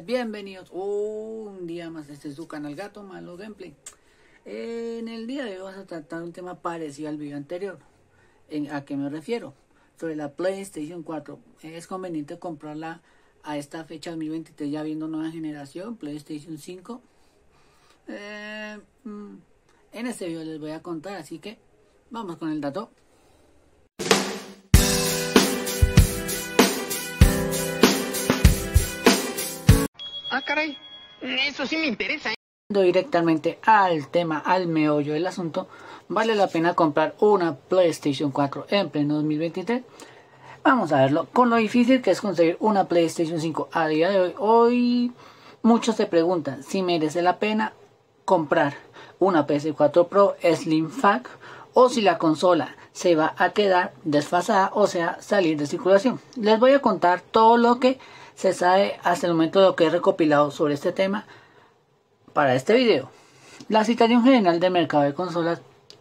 bienvenidos un día más este es su canal Gato Malo Gameplay. En el día de hoy vamos a tratar un tema parecido al vídeo anterior. En, ¿A qué me refiero? Sobre la PlayStation 4. Es conveniente comprarla a esta fecha 2023 ya viendo nueva generación, PlayStation 5. Eh, mm, en este video les voy a contar, así que vamos con el dato. Eso sí me interesa. ¿eh? Directamente al tema, al meollo del asunto, ¿vale la pena comprar una PlayStation 4 en pleno 2023? Vamos a verlo con lo difícil que es conseguir una PlayStation 5 a día de hoy. Hoy muchos se preguntan si merece la pena comprar una PS4 Pro Slim o si la consola se va a quedar desfasada o sea salir de circulación. Les voy a contar todo lo que se sabe hasta el momento lo que he recopilado sobre este tema para este video. La situación general del mercado de consolas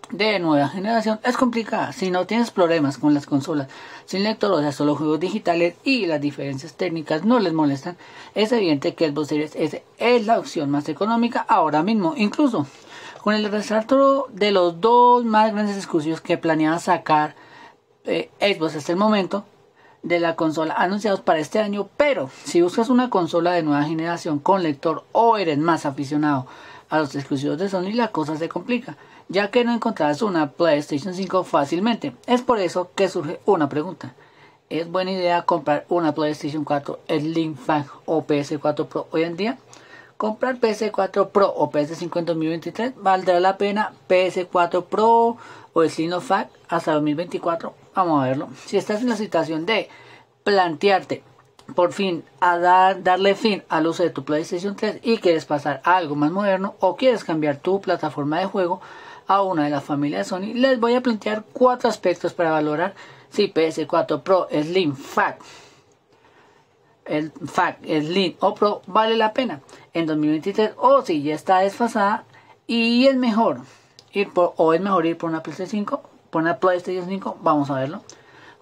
de nueva generación es complicada si no tienes problemas con las consolas sin lector, o sea, solo juegos digitales y las diferencias técnicas no les molestan, es evidente que Xbox Series es la opción más económica ahora mismo, incluso con el resalto de los dos más grandes exclusivos que planeaba sacar eh, Xbox hasta el momento, de la consola anunciados para este año, pero si buscas una consola de nueva generación con lector o eres más aficionado a los exclusivos de Sony, la cosa se complica, ya que no encontrarás una PlayStation 5 fácilmente. Es por eso que surge una pregunta. ¿Es buena idea comprar una PlayStation 4 Slim Fan o PS4 Pro hoy en día? comprar PS4 Pro o PS5 en 2023, ¿valdrá la pena PS4 Pro o Slim Fact hasta 2024? Vamos a verlo. Si estás en la situación de plantearte por fin a dar, darle fin al uso de tu PlayStation 3 y quieres pasar a algo más moderno o quieres cambiar tu plataforma de juego a una de las familias Sony, les voy a plantear cuatro aspectos para valorar si PS4 Pro Slim fact, el FAC, Slim o Pro vale la pena en 2023 o si ya está desfasada y es mejor ir por, o es mejor ir por una ps 5 poner PlayStation 5, vamos a verlo.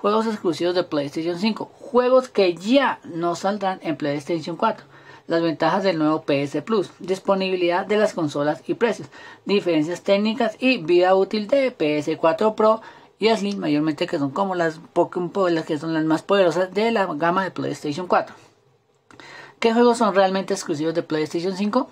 Juegos exclusivos de PlayStation 5. Juegos que ya no saldrán en PlayStation 4. Las ventajas del nuevo PS Plus. Disponibilidad de las consolas y precios. Diferencias técnicas y vida útil de PS4 Pro y Slim mayormente que son como las que son las más poderosas de la gama de PlayStation 4. ¿Qué juegos son realmente exclusivos de PlayStation 5?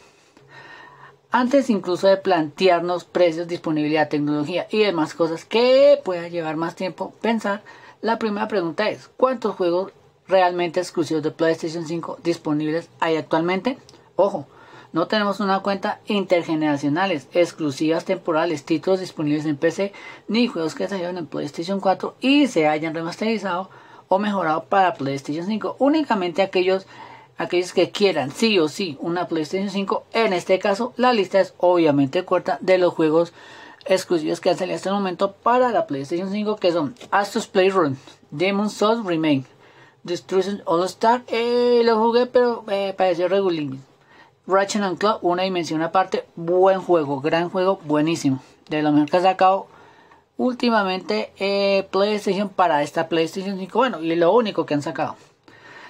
antes incluso de plantearnos precios, disponibilidad, tecnología y demás cosas que pueda llevar más tiempo pensar, la primera pregunta es, ¿cuántos juegos realmente exclusivos de PlayStation 5 disponibles hay actualmente? Ojo, no tenemos una cuenta intergeneracionales, exclusivas temporales, títulos disponibles en PC, ni juegos que salieron en PlayStation 4 y se hayan remasterizado o mejorado para PlayStation 5, únicamente aquellos aquellos que quieran sí o sí una PlayStation 5. En este caso, la lista es obviamente corta de los juegos exclusivos que han salido hasta el momento para la PlayStation 5, que son Astro's Playroom, Demon's Souls Remake, Destruction All Star. Eh, lo jugué, pero eh, pareció regulín. Ratchet and una dimensión aparte, buen juego, gran juego, buenísimo. De lo mejor que ha sacado últimamente eh, PlayStation para esta PlayStation 5. Bueno, y lo único que han sacado.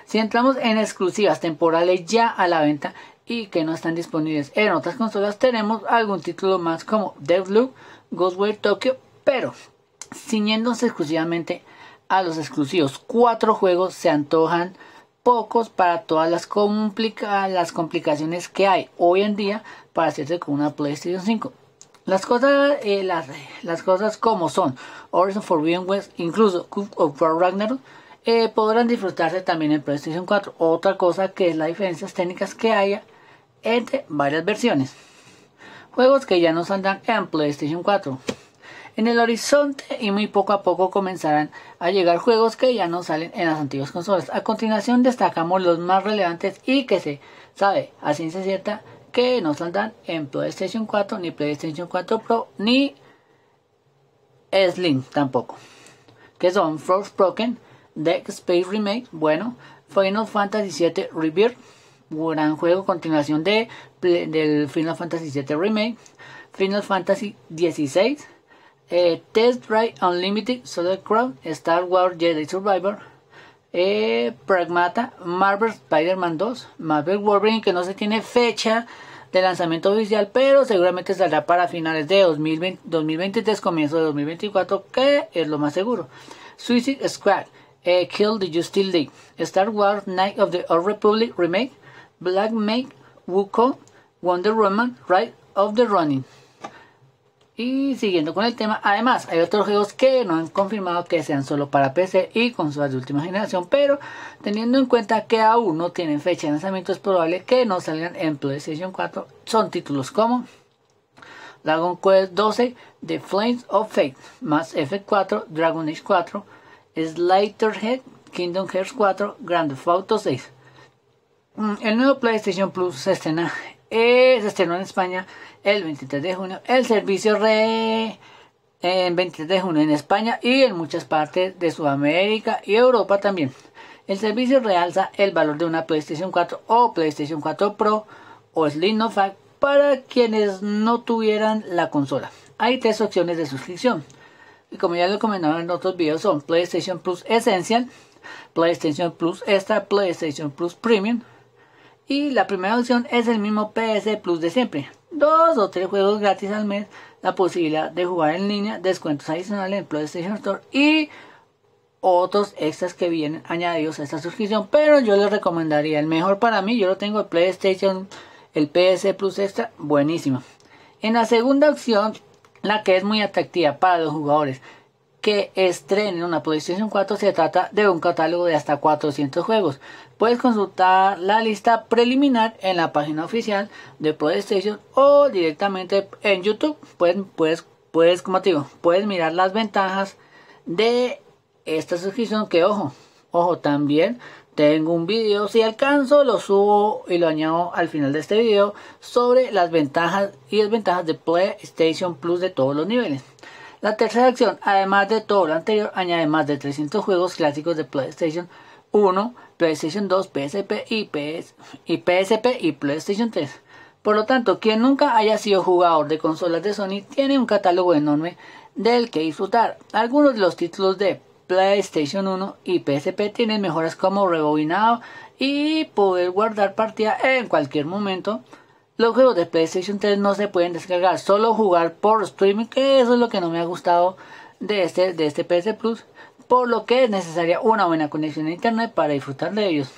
Si entramos en exclusivas temporales ya a la venta y que no están disponibles en otras consolas, tenemos algún título más como Deathloop, Ghostwire Tokyo, pero ciñéndose exclusivamente a los exclusivos, cuatro juegos se antojan pocos para todas las, complica las complicaciones que hay hoy en día para hacerse con una PlayStation 5. Las cosas, eh, cosas como son Horizon Forbidden West, incluso of War Ragnarok, eh, podrán disfrutarse también en PlayStation 4. Otra cosa que es las diferencias técnicas que haya entre varias versiones. Juegos que ya no saldrán en PlayStation 4. En el horizonte y muy poco a poco comenzarán a llegar juegos que ya no salen en las antiguas consolas. A continuación destacamos los más relevantes y que se sabe a ciencia cierta que no saldrán en PlayStation 4 ni PlayStation 4 Pro ni Slim tampoco. Que son Frostbroken, Deck Space Remake, bueno, Final Fantasy VII Rebirth, gran juego, continuación de, del Final Fantasy VII Remake, Final Fantasy XVI, eh, Test Drive Unlimited, Solid Crown, Star Wars Jedi Survivor, eh, Pragmata, Marvel Spider-Man 2, Marvel Wolverine, que no se tiene fecha de lanzamiento oficial, pero seguramente saldrá para finales de 2020, 2023, comienzo de 2024, que es lo más seguro. Suicide Squad, eh, Kill the Justice League, Star Wars Knight of the Old Republic Remake, Black Mage, Wukong, Wonder Woman, Ride of the Running. Y siguiendo con el tema, además hay otros juegos que no han confirmado que sean solo para PC y consolas de última generación, pero teniendo en cuenta que aún no tienen fecha de lanzamiento, es probable que no salgan en PlayStation 4. Son títulos como Dragon Quest 12, The Flames of Fate, Mass f 4, Dragon Age 4, Slaterhead, Kingdom Hearts 4, Grand Theft Auto 6. Mm, el nuevo PlayStation Plus se, estrena, eh, estrenó en España el 23 de junio. El servicio re en 23 de junio en España y en muchas partes de Sudamérica y Europa también. El servicio realza el valor de una PlayStation 4 o PlayStation 4 Pro o Slim No para quienes no tuvieran la consola. Hay tres opciones de suscripción y como ya lo he comentado en otros videos son PlayStation Plus Essential, PlayStation Plus Extra, PlayStation Plus Premium y la primera opción es el mismo PS Plus de siempre. Dos o tres juegos gratis al mes, la posibilidad de jugar en línea, descuentos adicionales en PlayStation Store y otros extras que vienen añadidos a esta suscripción. Pero yo les recomendaría el mejor para mí, yo lo tengo el PlayStation, el PS Plus Extra, buenísimo. En la segunda opción la que es muy atractiva para los jugadores que estrenen una PlayStation 4 se trata de un catálogo de hasta 400 juegos. Puedes consultar la lista preliminar en la página oficial de PlayStation o directamente en YouTube. Puedes, puedes, puedes, como digo, puedes mirar las ventajas de esta suscripción que ojo, ojo también tengo un vídeo, si alcanzo lo subo y lo añado al final de este video. sobre las ventajas y desventajas de PlayStation Plus de todos los niveles. La tercera acción, además de todo lo anterior, añade más de 300 juegos clásicos de PlayStation 1, PlayStation 2, PSP y, y PSP y PlayStation 3. Por lo tanto, quien nunca haya sido jugador de consolas de Sony tiene un catálogo enorme del que disfrutar. Algunos de los títulos de PlayStation 1 y PSP tienen mejoras como rebobinado y poder guardar partida en cualquier momento. Los juegos de PlayStation 3 no se pueden descargar, solo jugar por streaming, que eso es lo que no me ha gustado de este, de este PS Plus, por lo que es necesaria una buena conexión a internet para disfrutar de ellos.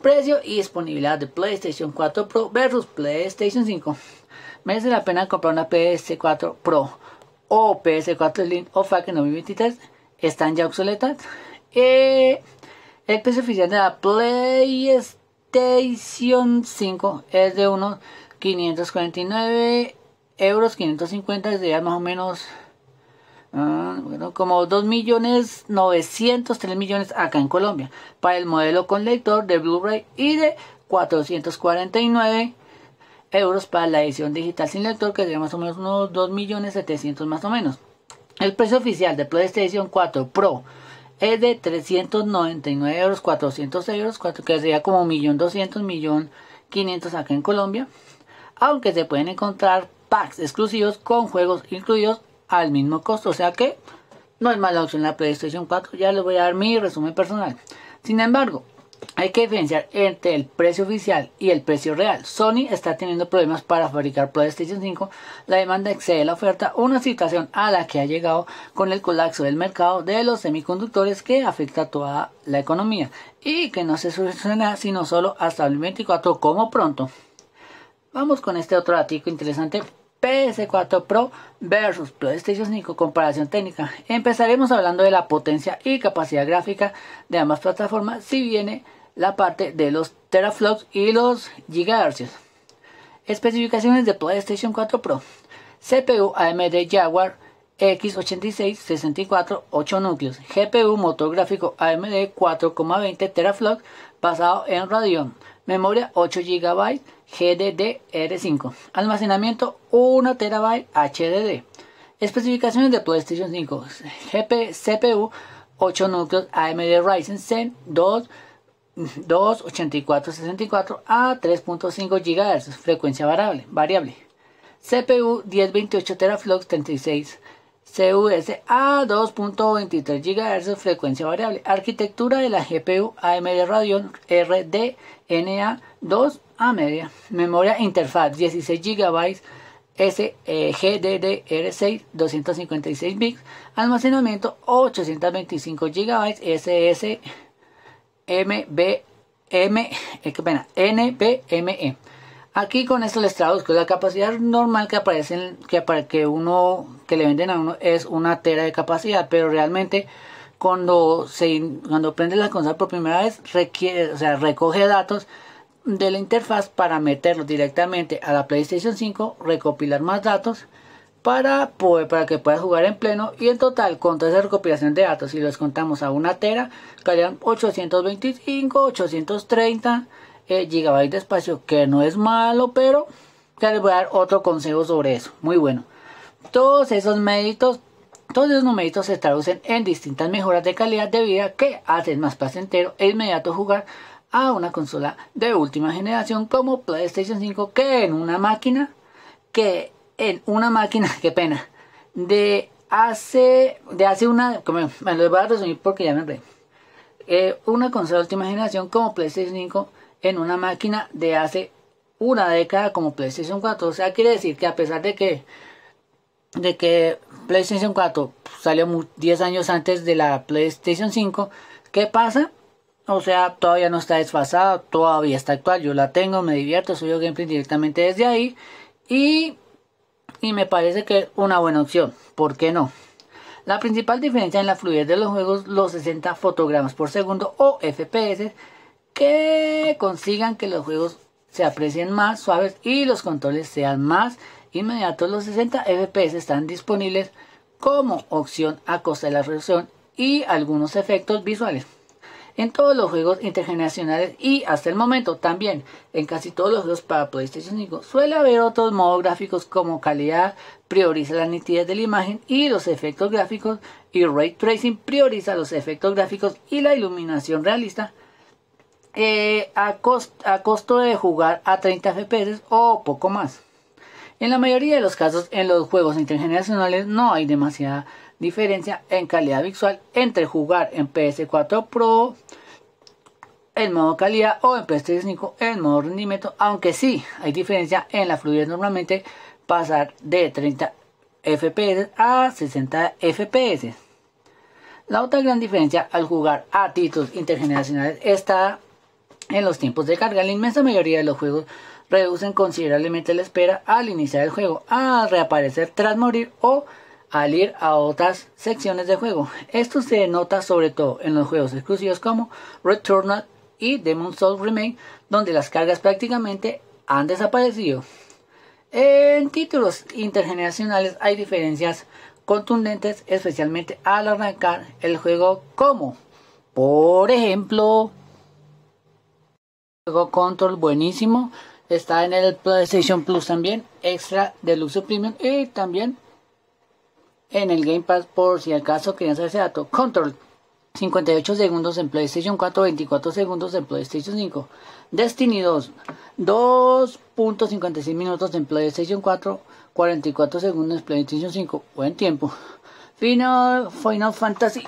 Precio y disponibilidad de PlayStation 4 Pro versus PlayStation 5. Merece la pena comprar una PS4 Pro o PS4 Slim o en 2023 están ya obsoletas. Eh, el precio oficial de la PlayStation 5 es de unos 549 euros, 550 sería más o menos ah, bueno, como 2 millones millones acá en Colombia para el modelo con lector de Blu-ray y de 449 euros para la edición digital sin lector que sería más o menos unos 2 millones más o menos. El precio oficial de PlayStation 4 Pro es de 399 euros, 400 euros, que sería como 1.200.000, 1.500.000 acá en Colombia. Aunque se pueden encontrar packs exclusivos con juegos incluidos al mismo costo. O sea que no es mala opción la PlayStation 4. Ya les voy a dar mi resumen personal. Sin embargo, hay que diferenciar entre el precio oficial y el precio real. Sony está teniendo problemas para fabricar PlayStation 5. La demanda excede la oferta, una situación a la que ha llegado con el colapso del mercado de los semiconductores que afecta a toda la economía y que no se soluciona sino solo hasta el 24 como pronto. Vamos con este otro dato interesante PS4 Pro versus PlayStation 5 comparación técnica. Empezaremos hablando de la potencia y capacidad gráfica de ambas plataformas, si viene la parte de los teraflops y los gigahercios. Especificaciones de PlayStation 4 Pro. CPU AMD Jaguar X86 64 8 núcleos. GPU motor gráfico AMD 4,20 teraflops basado en Radeon. Memoria 8 GB GDDR5. Almacenamiento 1 TB HDD. Especificaciones de PlayStation 5. GP, CPU 8 núcleos AMD Ryzen Zen 2 28464 a 3.5 GHz, frecuencia variable, variable. CPU 1028 teraflops 36 a 2.23 GHz frecuencia variable. Arquitectura de la GPU AMD Radeon RDNA 2 a media. Memoria interfaz 16 GB SGDDR6 256 bits. Almacenamiento 825 GB SS mbm M, eh, e. Aquí con esto les traduzco, la capacidad normal que aparecen, que para que uno, que le venden a uno es una tera de capacidad, pero realmente cuando se cuando prende la consola por primera vez recoge datos de la interfaz para meterlos directamente a la PlayStation 5, recopilar más datos para para que pueda jugar en pleno y en total con toda esa recopilación de datos si los contamos a una tera, quedarían 825, 830 eh, de espacio, que no es malo, pero ya les voy a dar otro consejo sobre eso. Muy bueno. Todos esos méritos, todos esos méritos se traducen en distintas mejoras de calidad de vida que hacen más placentero e inmediato jugar a una consola de última generación como PlayStation 5 que en una máquina que en una máquina, qué pena, de hace, de hace una, me lo voy a resumir porque ya me re, eh, una consola de última generación como PlayStation 5 en una máquina de hace una década como PlayStation 4. O sea, quiere decir que a pesar de que, de que PlayStation 4 salió 10 años antes de la PlayStation 5, ¿qué pasa? O sea, todavía no está desfasada, todavía está actual. Yo la tengo, me divierto, subo gameplay directamente desde ahí. Y, y me parece que es una buena opción. ¿Por qué no? La principal diferencia en la fluidez de los juegos, los 60 fotogramas por segundo o FPS, que consigan que los juegos se aprecien más suaves y los controles sean más inmediatos. Los 60 FPS están disponibles como opción a costa de la resolución y algunos efectos visuales. En todos los juegos intergeneracionales y hasta el momento también en casi todos los juegos para PlayStation 5 suele haber otros modos gráficos como calidad, prioriza la nitidez de la imagen y los efectos gráficos y ray tracing prioriza los efectos gráficos y la iluminación realista eh, a, a costo de jugar a 30 FPS o poco más. En la mayoría de los casos en los juegos intergeneracionales no hay demasiada diferencia en calidad visual entre jugar en PS4 Pro en modo calidad o en PS5 en modo rendimiento, aunque sí hay diferencia en la fluidez normalmente pasar de 30 FPS a 60 FPS. La otra gran diferencia al jugar a títulos intergeneracionales está en los tiempos de carga. La inmensa mayoría de los juegos reducen considerablemente la espera al iniciar el juego, al reaparecer tras morir o al ir a otras secciones de juego. Esto se nota sobre todo en los juegos exclusivos como Returnal y Demon's Souls Remake, donde las cargas prácticamente han desaparecido. En títulos intergeneracionales hay diferencias contundentes, especialmente al arrancar el juego como, por ejemplo, Juego Control buenísimo. Está en el PlayStation Plus también. Extra Deluxe Premium. Y también en el Game Pass por si acaso querían saber ese dato. Control. 58 segundos en PlayStation 4, 24 segundos en PlayStation 5. Destiny 2, 2.56 minutos en PlayStation 4, 44 segundos en PlayStation 5. Buen tiempo. Final, Final Fantasy.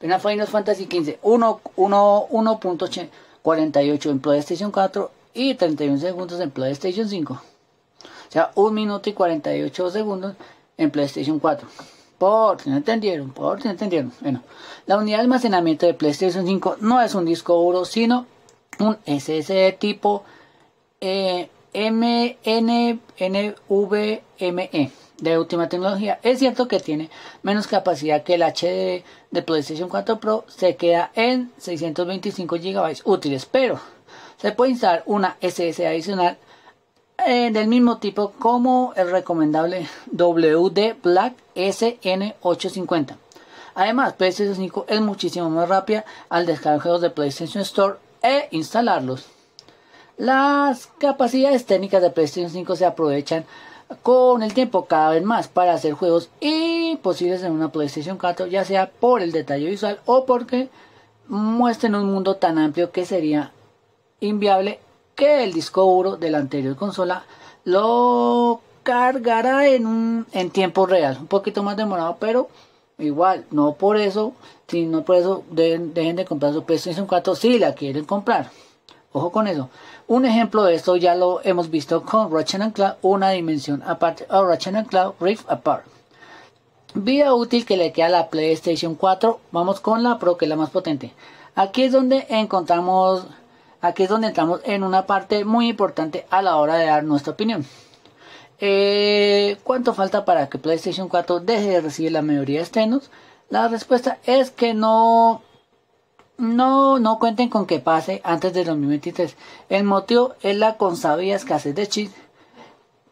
Final Fantasy 15, 1 1 1.8. 48 en PlayStation 4 y 31 segundos en PlayStation 5. O sea, 1 minuto y 48 segundos en PlayStation 4. Por si no entendieron, por si no entendieron. Bueno, la unidad de almacenamiento de PlayStation 5 no es un disco duro, sino un SSD tipo eh, MNVMe de última tecnología. Es cierto que tiene menos capacidad que el HD de PlayStation 4 Pro, se queda en 625 GB útiles, pero se puede instalar una SS adicional eh, del mismo tipo como el recomendable WD Black SN850. Además, PlayStation 5 es muchísimo más rápida al juegos de PlayStation Store e instalarlos. Las capacidades técnicas de PlayStation 5 se aprovechan con el tiempo cada vez más para hacer juegos imposibles en una PlayStation 4, ya sea por el detalle visual o porque muestren un mundo tan amplio que sería inviable que el disco duro de la anterior consola lo cargará en, en tiempo real, un poquito más demorado, pero igual, no por eso, si no por eso dejen, dejen de comprar su PlayStation 4 si la quieren comprar. Ojo con eso. Un ejemplo de esto ya lo hemos visto con Ratchet and Clank, una dimensión aparte o oh, Ratchet and Clank Rift Apart. Vía útil que le queda a la PlayStation 4. Vamos con la Pro, que es la más potente. Aquí es donde encontramos, aquí es donde entramos en una parte muy importante a la hora de dar nuestra opinión. Eh, ¿Cuánto falta para que PlayStation 4 deje de recibir la mayoría de estrenos? La respuesta es que no no, no cuenten con que pase antes de 2023. El motivo es la consabida escasez de chips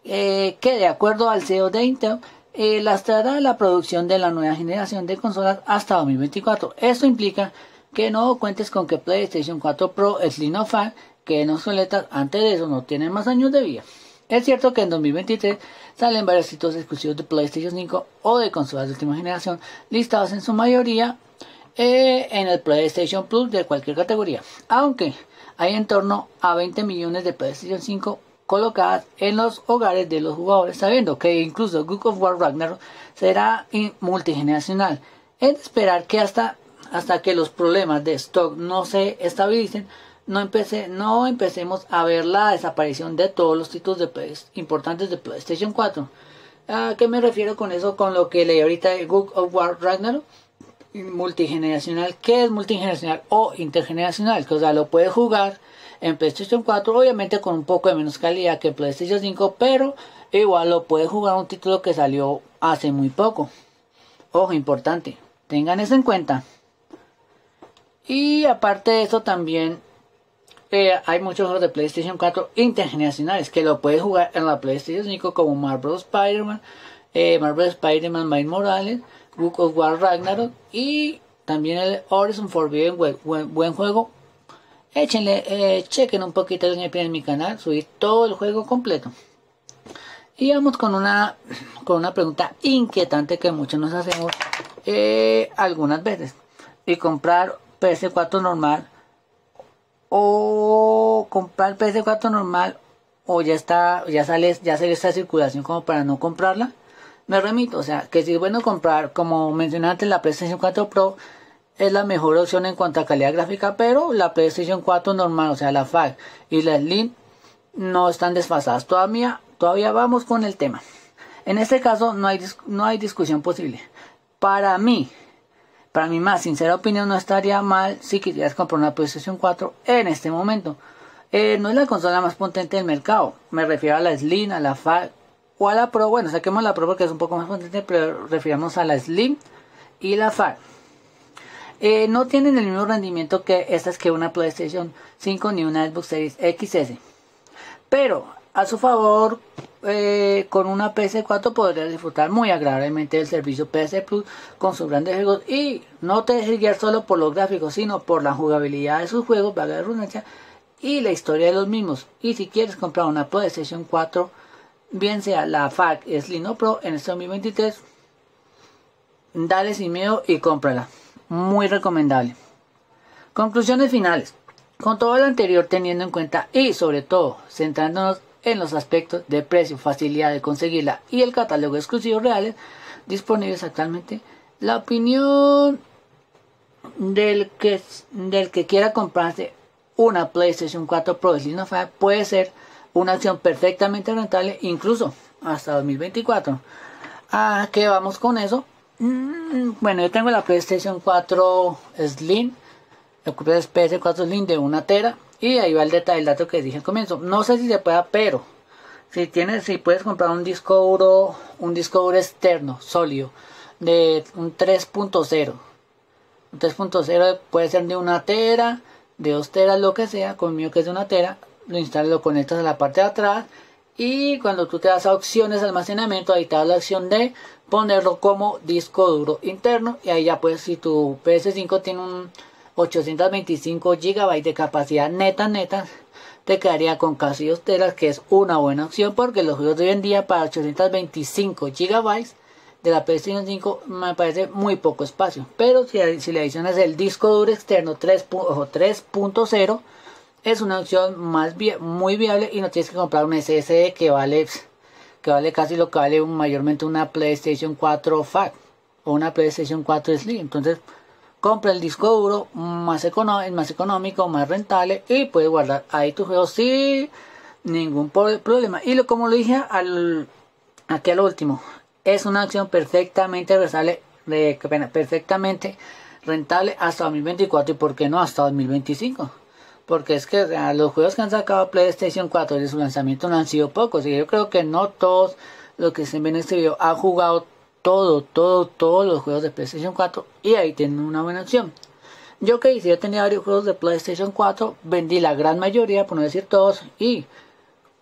eh, que de acuerdo al CEO de Intel eh, lastrará la producción de la nueva generación de consolas hasta 2024. Esto implica que no cuentes con que PlayStation 4 Pro es Linofan, que no soletas antes de eso no tienen más años de vida. Es cierto que en 2023 salen varios títulos exclusivos de PlayStation 5 o de consolas de última generación, listados en su mayoría eh, en el PlayStation Plus de cualquier categoría. Aunque hay en torno a 20 millones de PlayStation 5 colocadas en los hogares de los jugadores, sabiendo que incluso Google of War Ragnarok será multigeneracional. Es de esperar que hasta, hasta que los problemas de stock no se estabilicen, no, no empecemos a ver la desaparición de todos los títulos de importantes de PlayStation 4. ¿A qué me refiero con eso? Con lo que leí ahorita de God of War Ragnarok multigeneracional. ...que es multigeneracional o intergeneracional? Que o sea, lo puede jugar en PlayStation 4, obviamente con un poco de menos calidad que PlayStation 5, pero igual lo puede jugar un título que salió hace muy poco. Ojo, importante, tengan eso en cuenta. Y aparte de eso también eh, hay muchos juegos de PlayStation 4 intergeneracionales que lo puede jugar en la PlayStation 5 como Marvel Spider-Man, eh, Marvel Spider-Man Miles Morales, Book of War Ragnarok y también el Horizon Forbidden Web. Buen, juego. Échenle, eh, chequen un poquito de en mi canal, subir todo el juego completo. Y vamos con una, con una pregunta inquietante que muchos nos hacemos eh, algunas veces. Y comprar PS4 normal o comprar PS4 normal o ya está ya sale ya sale esta circulación como para no comprarla me remito, o sea, que si es bueno comprar, como mencioné antes, la PlayStation 4 Pro es la mejor opción en cuanto a calidad gráfica, pero la PlayStation 4 normal, o sea, la FAC y la Slim no están desfasadas. Todavía, todavía vamos con el tema. En este caso no hay, no hay discusión posible. Para mí, para mi más sincera opinión, no estaría mal si quisieras comprar una PlayStation 4 en este momento. Eh, no es la consola más potente del mercado. Me refiero a la Slim, a la FAC o a la Pro. Bueno, saquemos la Pro porque es un poco más potente, pero refiramos a la Slim y la Far. Eh, no tienen el mismo rendimiento que estas que una PlayStation 5 ni una Xbox Series XS. Pero a su favor, eh, con una PS4 podrías disfrutar muy agradablemente del servicio PS Plus con sus grandes juegos y no te dejes solo por los gráficos, sino por la jugabilidad de sus juegos, valga la redundancia, y la historia de los mismos. Y si quieres comprar una PlayStation 4, bien sea la FAC Pro en el este 2023, dale sin miedo y cómprala. Muy recomendable. Conclusiones finales. Con todo lo anterior teniendo en cuenta y sobre todo centrándonos en los aspectos de precio, facilidad de conseguirla y el catálogo exclusivo reales disponibles actualmente, la opinión del que, del que quiera comprarse una PlayStation 4 Pro de puede ser una acción perfectamente rentable, incluso hasta 2024. ¿A qué vamos con eso? Mm, bueno, yo tengo la PlayStation 4 Slim, la PS4 Slim de una tera, y ahí va el detalle, el dato que dije al comienzo. No sé si se pueda, pero si tienes, si puedes comprar un disco duro, un disco duro externo, sólido, de un 3.0. Un 3.0 puede ser de una tera, de dos teras, lo que sea, conmigo que es de una tera, lo instalas, lo conectas a la parte de atrás y cuando tú te das a opciones de almacenamiento, ahí te da la opción de ponerlo como disco duro interno y ahí ya pues si tu PS5 tiene un 825 GB de capacidad neta neta te quedaría con casi dos teras que es una buena opción porque los juegos de hoy en día para 825 GB de la PS5 me parece muy poco espacio pero si, si le adicionas el disco duro externo 3.0 es una opción más muy viable y no tienes que comprar un SSD que vale, que vale casi lo que vale mayormente una PlayStation 4 Fat o una PlayStation 4 Slim. Entonces, compra el disco duro más, económico, más rentable y puedes guardar ahí tus juegos sin ningún problema. Y lo, como lo dije aquí al último, es una opción perfectamente rentable, perfectamente rentable hasta 2024 y por qué no hasta 2025. Porque es que los juegos que han sacado PlayStation 4 de su lanzamiento no han sido pocos. Y yo creo que no todos los que se ven este video han jugado todo, todo, todos los juegos de PlayStation 4. Y ahí tienen una buena opción. Yo que hice, yo tenía varios juegos de PlayStation 4, vendí la gran mayoría, por no decir todos, y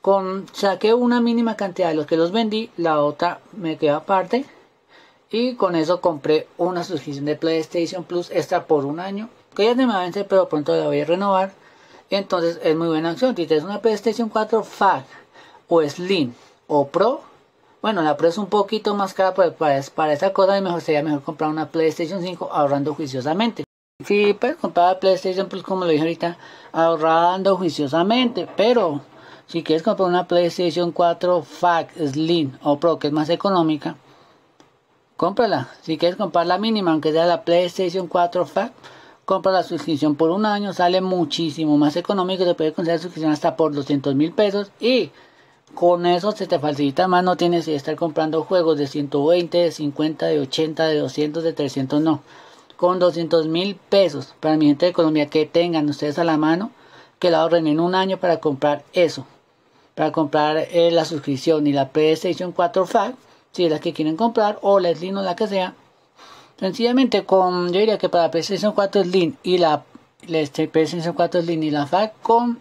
con, saqué una mínima cantidad de los que los vendí, la otra me quedó aparte. Y con eso compré una suscripción de PlayStation Plus extra por un año, que ya me va a vencer pero pronto la voy a renovar. Entonces es muy buena acción. Si tienes una PlayStation 4 fac o Slim o Pro, bueno, la Pro es un poquito más cara, pero pues, para, para esa cosa mejor sería mejor comprar una PlayStation 5 ahorrando juiciosamente. Si puedes comprar PlayStation Plus, como lo dije ahorita, ahorrando juiciosamente, pero si quieres comprar una PlayStation 4 fac Slim o Pro, que es más económica, cómprala. Si quieres comprar la mínima, aunque sea la PlayStation 4 FAC, compra la suscripción por un año, sale muchísimo más económico, te puede conseguir la suscripción hasta por 200 mil pesos y con eso se te facilita más, no tienes que estar comprando juegos de 120, de 50, de 80, de 200, de 300, no. Con 200 mil pesos para mi gente de economía que tengan ustedes a la mano, que la ahorren en un año para comprar eso, para comprar eh, la suscripción y la PlayStation 4 FAC, si es la que quieren comprar, o la Slim o la que sea, Sencillamente con, yo diría que para PlayStation 4 Slim y la PlayStation este, 4 Slim y la FAC con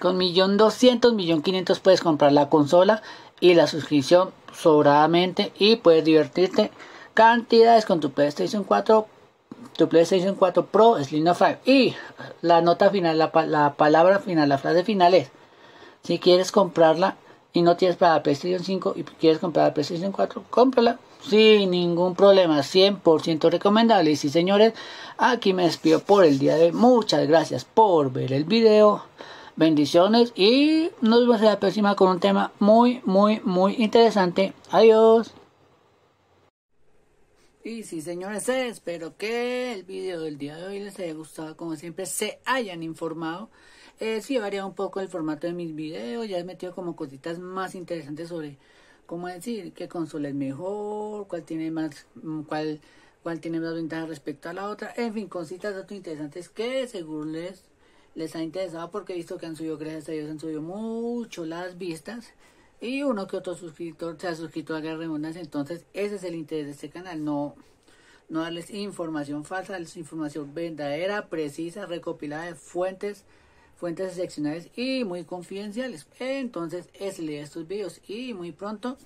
con millón doscientos, millón quinientos puedes comprar la consola y la suscripción sobradamente y puedes divertirte cantidades con tu PlayStation 4 tu PlayStation 4 Pro Slim o 5 y la nota final la, la, palabra final la frase final es si quieres comprarla y no tienes para PlayStation 5 y quieres comprar la PlayStation 4 cómprala sin ningún problema, 100% recomendable. Y sí, señores, aquí me despido por el día de hoy. Muchas gracias por ver el video. Bendiciones y nos vemos en la próxima con un tema muy, muy, muy interesante. Adiós. Y sí, señores, espero que el video del día de hoy les haya gustado. Como siempre, se hayan informado. Eh, sí, varía un poco el formato de mis videos. Ya he metido como cositas más interesantes sobre ¿cómo decir? ¿Qué consola es mejor? ¿Cuál tiene más, mm, cuál, cuál tiene más ventaja respecto a la otra? En fin, con cositas datos interesantes que seguro les, les ha interesado porque he visto que han subido, gracias a Dios, han subido mucho las vistas. Y uno que otro suscriptor se ha suscrito a Guerra entonces ese es el interés de este canal, no, no darles información falsa, darles información verdadera, precisa, recopilada de fuentes Cuentas excepcionales y muy confidenciales. Entonces es leer estos vídeos y muy pronto,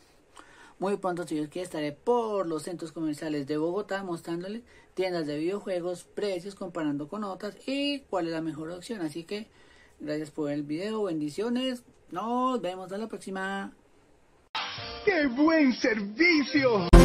muy pronto si yo que estaré por los centros comerciales de Bogotá mostrándoles tiendas de videojuegos, precios, comparando con otras y cuál es la mejor opción. Así que gracias por el vídeo bendiciones, nos vemos a la próxima. ¡Qué buen servicio!